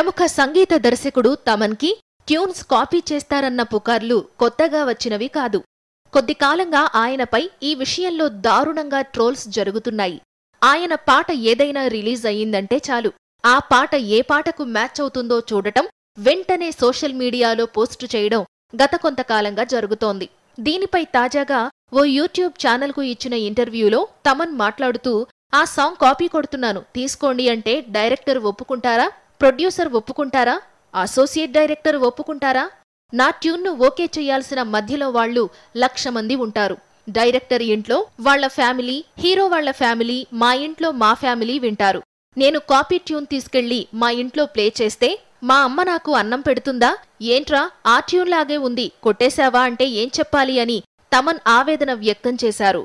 ప్రముఖ సంగీత దర్శకుడు తమన్కి tunes copy చేస్తారన్న పుకార్లు కొత్తగా వచ్చినవి కాదు కొద్ది కాలంగా ఆయనపై ఈ విషయంలో దారుణంగా ట్రోల్స్ జరుగుతున్నాయి ఆయన పాట ఏదైనా రిలీజ్ అయ్యిందంటే చాలు ఆ పాట ఏ పాటకు మ్యాచ్ అవుతుందో చూడటం వెంటనే సోషల్ మీడియాలో పోస్టు చేయడం గత కొంతకాలంగా జరుగుతోంది దీనిపై తాజాగా ఓ యూట్యూబ్ ఛానల్కు ఇచ్చిన ఇంటర్వ్యూలో తమన్ మాట్లాడుతూ ఆ సాంగ్ కాపీ కొడుతున్నాను తీసుకోండి అంటే డైరెక్టర్ ఒప్పుకుంటారా ప్రొడ్యూసర్ ఒప్పుకుంటారా అసోసియేట్ డైరెక్టర్ ఒప్పుకుంటారా నా ట్యూన్ను ఓకే చేయాల్సిన మధ్యలో వాళ్ళు లక్ష మంది ఉంటారు డైరెక్టర్ ఇంట్లో వాళ్ల ఫ్యామిలీ హీరో వాళ్ల ఫ్యామిలీ మా ఇంట్లో మా ఫ్యామిలీ వింటారు నేను కాపీ ట్యూన్ తీసుకెళ్లి మా ఇంట్లో ప్లే చేస్తే మా అమ్మ నాకు అన్నం పెడుతుందా ఏంట్రా ఆ ట్యూన్ లాగే ఉంది కొట్టేశావా అంటే ఏం చెప్పాలి అని తమన్ ఆవేదన వ్యక్తం చేశారు